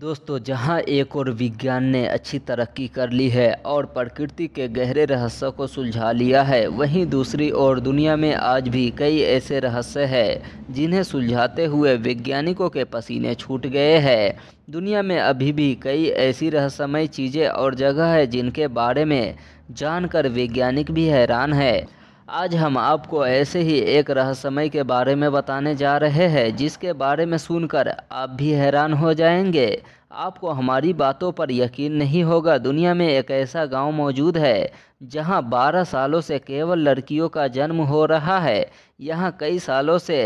दोस्तों जहां एक और विज्ञान ने अच्छी तरक्की कर ली है और प्रकृति के गहरे रहस्यों को सुलझा लिया है वहीं दूसरी ओर दुनिया में आज भी कई ऐसे रहस्य हैं जिन्हें सुलझाते हुए वैज्ञानिकों के पसीने छूट गए हैं दुनिया में अभी भी कई ऐसी रहस्यमय चीज़ें और जगह है जिनके बारे में जानकर वैज्ञानिक भी हैरान है आज हम आपको ऐसे ही एक रहस्यमय के बारे में बताने जा रहे हैं जिसके बारे में सुनकर आप भी हैरान हो जाएंगे आपको हमारी बातों पर यकीन नहीं होगा दुनिया में एक ऐसा गांव मौजूद है जहां 12 सालों से केवल लड़कियों का जन्म हो रहा है यहां कई सालों से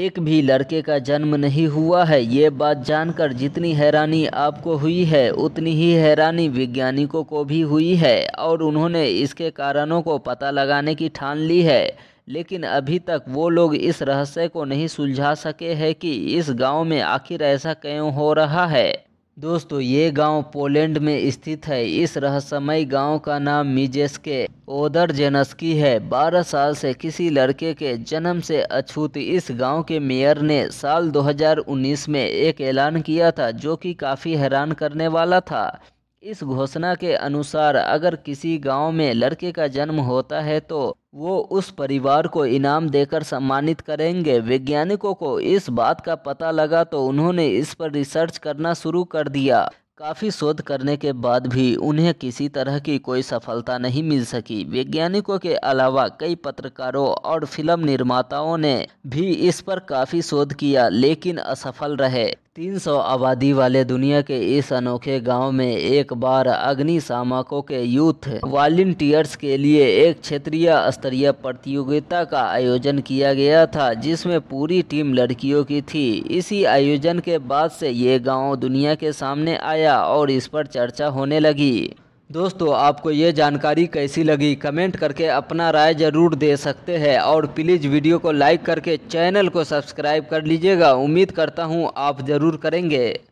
एक भी लड़के का जन्म नहीं हुआ है ये बात जानकर जितनी हैरानी आपको हुई है उतनी ही हैरानी वैज्ञानिकों को भी हुई है और उन्होंने इसके कारणों को पता लगाने की ठान ली है लेकिन अभी तक वो लोग इस रहस्य को नहीं सुलझा सके हैं कि इस गांव में आखिर ऐसा क्यों हो रहा है दोस्तों ये गांव पोलैंड में स्थित है इस रहस्यमय गांव का नाम मिजेस्के ओदर जेनस्की है 12 साल से किसी लड़के के जन्म से अछूत इस गांव के मेयर ने साल 2019 में एक ऐलान किया था जो कि काफ़ी हैरान करने वाला था इस घोषणा के अनुसार अगर किसी गांव में लड़के का जन्म होता है तो वो उस परिवार को इनाम देकर सम्मानित करेंगे वैज्ञानिकों को इस बात का पता लगा तो उन्होंने इस पर रिसर्च करना शुरू कर दिया काफ़ी शोध करने के बाद भी उन्हें किसी तरह की कोई सफलता नहीं मिल सकी वैज्ञानिकों के अलावा कई पत्रकारों और फिल्म निर्माताओं ने भी इस पर काफ़ी शोध किया लेकिन असफल रहे 300 आबादी वाले दुनिया के इस अनोखे गांव में एक बार अग्निशामकों के यूथ वॉल्टियर्स के लिए एक क्षेत्रीय स्तरीय प्रतियोगिता का आयोजन किया गया था जिसमें पूरी टीम लड़कियों की थी इसी आयोजन के बाद से ये गांव दुनिया के सामने आया और इस पर चर्चा होने लगी दोस्तों आपको ये जानकारी कैसी लगी कमेंट करके अपना राय ज़रूर दे सकते हैं और प्लीज़ वीडियो को लाइक करके चैनल को सब्सक्राइब कर लीजिएगा उम्मीद करता हूँ आप ज़रूर करेंगे